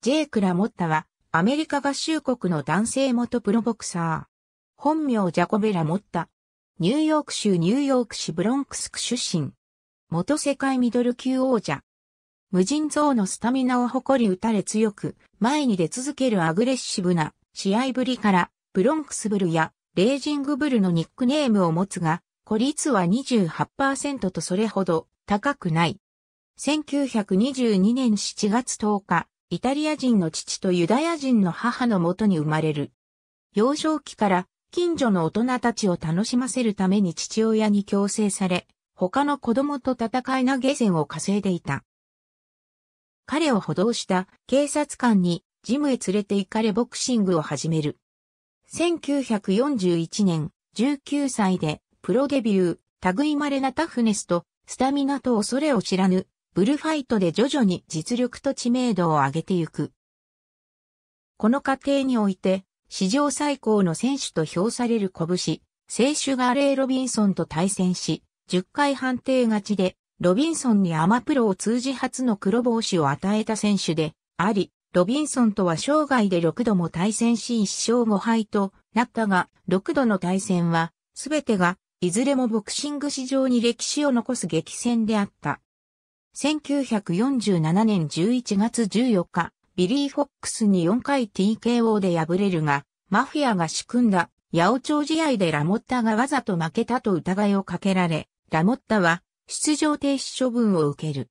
ジェイク・ラモッタは、アメリカ合衆国の男性元プロボクサー。本名ジャコベ・ラモッタ。ニューヨーク州ニューヨーク市ブロンクス区出身。元世界ミドル級王者。無人像のスタミナを誇り打たれ強く、前に出続けるアグレッシブな試合ぶりから、ブロンクスブルやレージングブルのニックネームを持つが、孤立は28%とそれほど高くない。1922年7月10日、イタリア人の父とユダヤ人の母のもとに生まれる。幼少期から近所の大人たちを楽しませるために父親に強制され、他の子供と戦い投げ銭を稼いでいた。彼を補導した警察官にジムへ連れて行かれボクシングを始める。1941年、19歳でプロデビュー、類稀なタフネスとスタミナと恐れを知らぬブルファイトで徐々に実力と知名度を上げてゆく。この過程において、史上最高の選手と評される拳、聖手ガーレイ・ロビンソンと対戦し、10回判定勝ちで、ロビンソンにアマプロを通じ初の黒帽子を与えた選手で、あり、ロビンソンとは生涯で6度も対戦し1勝5敗となったが、6度の対戦は、すべてが、いずれもボクシング史上に歴史を残す激戦であった。1947年11月14日、ビリー・フォックスに4回 TKO で敗れるが、マフィアが仕組んだ八王朝試合でラモッタがわざと負けたと疑いをかけられ、ラモッタは出場停止処分を受ける。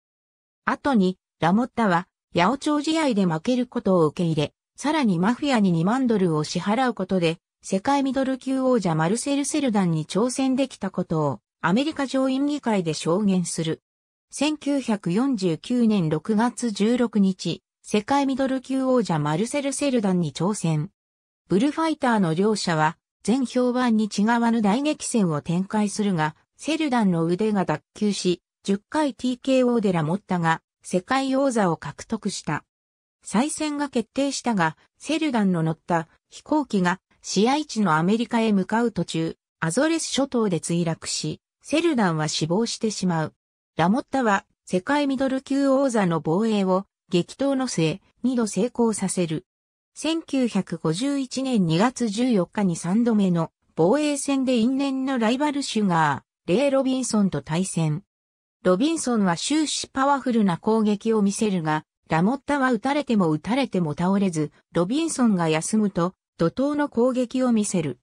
後に、ラモッタは八王朝試合で負けることを受け入れ、さらにマフィアに2万ドルを支払うことで、世界ミドル級王者マルセル・セルダンに挑戦できたことをアメリカ上院議会で証言する。1949年6月16日、世界ミドル級王者マルセル・セルダンに挑戦。ブルファイターの両者は、全評判に違わぬ大激戦を展開するが、セルダンの腕が脱臼し、10回 TKO でラモッタが、世界王座を獲得した。再戦が決定したが、セルダンの乗った飛行機が試合地のアメリカへ向かう途中、アゾレス諸島で墜落し、セルダンは死亡してしまう。ラモッタは世界ミドル級王座の防衛を激闘の末、2度成功させる。1951年2月14日に3度目の防衛戦で因縁のライバルシュガー、レイ・ロビンソンと対戦。ロビンソンは終始パワフルな攻撃を見せるが、ラモッタは撃たれても撃たれても倒れず、ロビンソンが休むと、怒涛の攻撃を見せる。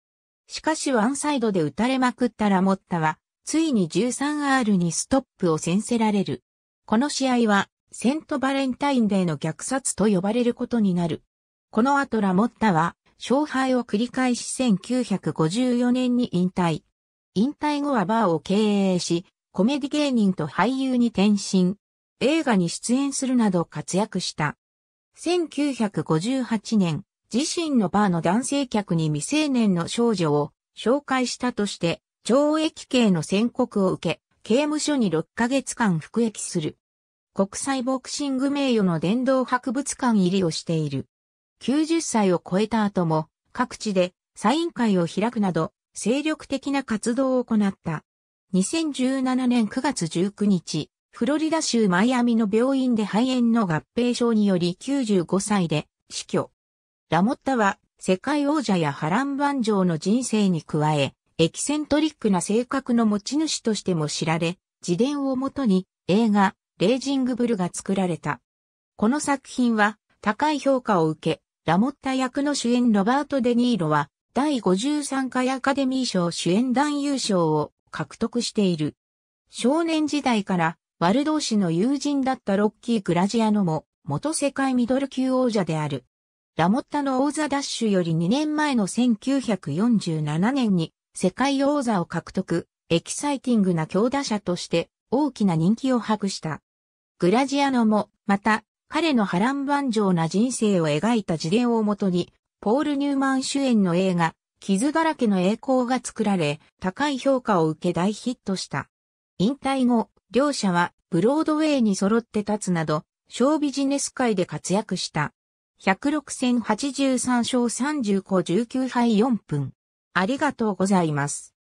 しかしワンサイドで撃たれまくったラモッタは、ついに 13R にストップを先せられる。この試合は、セントバレンタインデーの虐殺と呼ばれることになる。この後ラモッタは、勝敗を繰り返し1954年に引退。引退後はバーを経営し、コメディ芸人と俳優に転身。映画に出演するなど活躍した。1958年、自身のバーの男性客に未成年の少女を紹介したとして、懲役刑の宣告を受け、刑務所に6ヶ月間服役する。国際ボクシング名誉の殿堂博物館入りをしている。90歳を超えた後も、各地でサイン会を開くなど、精力的な活動を行った。2017年9月19日、フロリダ州マイアミの病院で肺炎の合併症により95歳で死去。ラモッタは世界王者や波乱万丈の人生に加え、エキセントリックな性格の持ち主としても知られ、自伝をもとに映画、レイジングブルが作られた。この作品は高い評価を受け、ラモッタ役の主演ロバート・デ・ニーロは、第53回アカデミー賞主演男優賞を獲得している。少年時代からワルド士氏の友人だったロッキー・グラジアノも元世界ミドル級王者である。ラモッタの王座ダッシュより2年前の1947年に世界王座を獲得、エキサイティングな強打者として大きな人気を博した。グラジアノも、また、彼の波乱万丈な人生を描いた事例をもとに、ポール・ニューマン主演の映画、傷だらけの栄光が作られ、高い評価を受け大ヒットした。引退後、両者はブロードウェイに揃って立つなど、小ビジネス界で活躍した。106戦83勝3 5 19敗4分。ありがとうございます。